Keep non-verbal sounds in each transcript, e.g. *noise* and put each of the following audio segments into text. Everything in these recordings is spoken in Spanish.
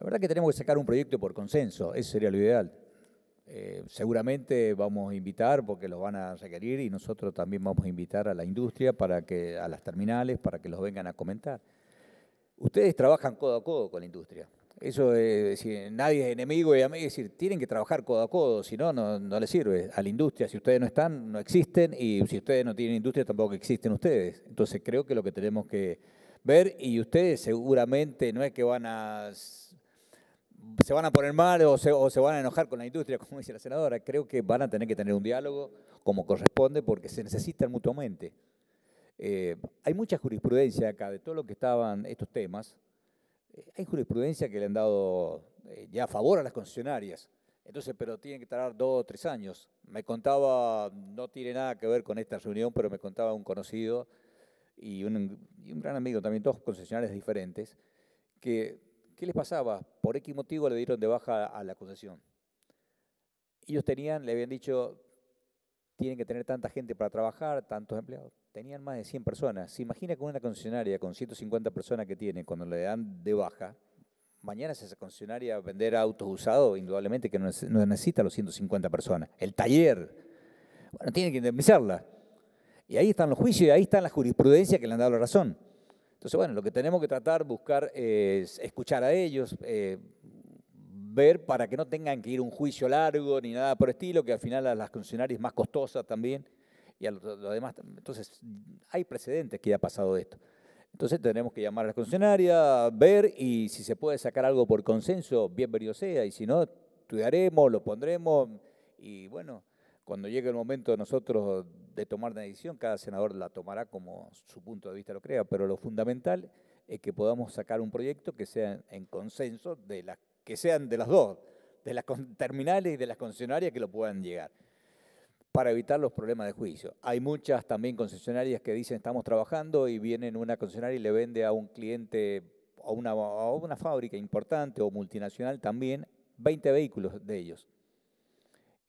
La verdad que tenemos que sacar un proyecto por consenso, ese sería lo ideal. Eh, seguramente vamos a invitar, porque los van a requerir, y nosotros también vamos a invitar a la industria, para que, a las terminales, para que los vengan a comentar. Ustedes trabajan codo a codo con la industria. Eso es decir, nadie es enemigo y mí es decir, tienen que trabajar codo a codo, si no, no les sirve a la industria. Si ustedes no están, no existen, y si ustedes no tienen industria, tampoco existen ustedes. Entonces creo que lo que tenemos que ver, y ustedes seguramente no es que van a se van a poner mal o se, van a enojar con la industria, *laughs* como dice la senadora. Creo que van a tener que tener un diálogo como corresponde porque se necesitan mutuamente. Eh, hay mucha jurisprudencia acá de todo lo que estaban estos temas. Eh, hay jurisprudencia que le han dado eh, ya a favor a las concesionarias. Entonces, pero tienen que tardar dos o tres años. Me contaba, no tiene nada que ver con esta reunión, pero me contaba un conocido y un gran amigo, también dos concesionarios diferentes, que ¿Qué les pasaba? Por X motivo le dieron de baja a la concesión. Ellos tenían, le habían dicho, tienen que tener tanta gente para trabajar, tantos empleados. Tenían más de 100 personas. Se imagina con una concesionaria con 150 personas que tiene, cuando le dan de baja, mañana si esa concesionaria vender autos usados, indudablemente que no necesita los 150 personas. El taller, bueno, tiene que indemnizarla. Y ahí están los juicios y ahí está la jurisprudencia que le han dado la razón. Entonces, bueno, lo que tenemos que tratar, buscar, es escuchar a ellos, eh, ver para que no tengan que ir a un juicio largo ni nada por el estilo, que al final a las concesionarias es más costosa también y Entonces, hay precedentes que ya ha pasado esto. Entonces tenemos que llamar a las funcionarias, ver y si se puede sacar algo por consenso, bienvenido sea, y si no, estudiaremos, lo pondremos y bueno, cuando llegue el momento de nosotros de tomar una decisión, cada senador la tomará como su punto de vista lo crea, pero lo fundamental es que podamos sacar un proyecto que sea en consenso, de las, que sean de las dos, de las terminales y de las concesionarias que lo puedan llegar, para evitar los problemas de juicio. Hay muchas también concesionarias que dicen estamos trabajando y vienen una concesionaria y le vende a un cliente o a una fábrica importante o multinacional también 20 vehículos de ellos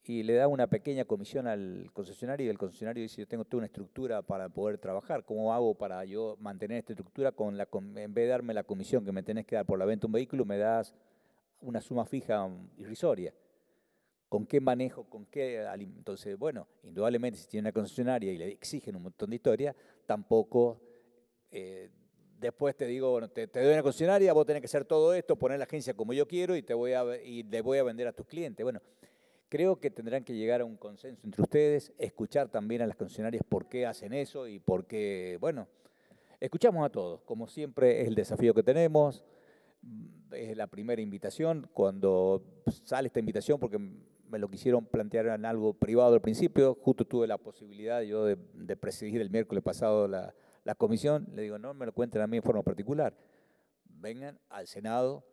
y le da una pequeña comisión al concesionario y el concesionario dice, yo tengo toda una estructura para poder trabajar, ¿cómo hago para yo mantener esta estructura? Con la, en vez de darme la comisión que me tenés que dar por la venta de un vehículo, me das una suma fija um, irrisoria. ¿Con qué manejo? ¿Con qué Entonces, bueno, indudablemente si tiene una concesionaria y le exigen un montón de historia, tampoco... Eh, después te digo, bueno, te, doy una concesionaria, vos tenés que hacer todo esto, poner la agencia como yo quiero y, te voy a, y le voy a vender a tus clientes. Bueno, Creo que tendrán que llegar a un consenso entre ustedes, escuchar también a las concesionarias por qué hacen eso y por qué, bueno, escuchamos a todos. Como siempre es el desafío que tenemos, mm, es la primera invitación, cuando sale esta invitación, porque me lo quisieron plantear en algo privado al principio, justo tuve la posibilidad yo de, presidir el miércoles pasado la, la comisión, le digo, no me lo cuenten a mí en forma particular, vengan al Senado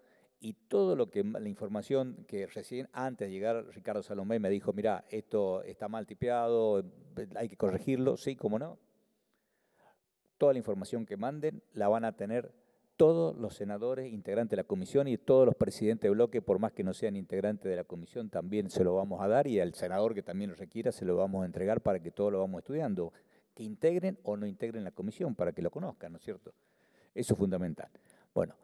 y todo lo que la información que recién antes de llegar Ricardo Salomé me dijo, mira, esto está mal tipeado, eh, hay que corregirlo, sí, cómo no. Toda la información que manden la van a tener todos los senadores integrantes de la comisión y todos los presidentes de bloque, por más que no sean integrantes de la comisión, también se lo vamos a dar y al senador que también lo requiera se lo vamos a entregar para que todos lo vamos estudiando, que integren o no integren la comisión, para que lo conozcan, ¿no es cierto? Eso es fundamental. Bueno,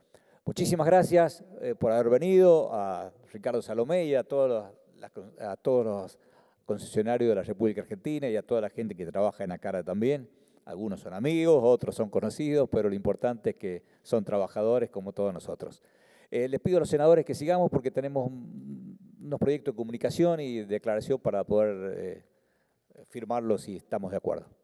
Muchísimas gracias eh, por haber venido, a Ricardo Salomé y a todos, los, a todos los concesionarios de la República Argentina y a toda la gente que trabaja en Acara también. Algunos son amigos, otros son conocidos, pero lo importante es que son trabajadores como todos nosotros. Eh, les pido a los senadores que sigamos porque tenemos unos proyectos de comunicación y declaración para poder eh, firmarlos si estamos de acuerdo.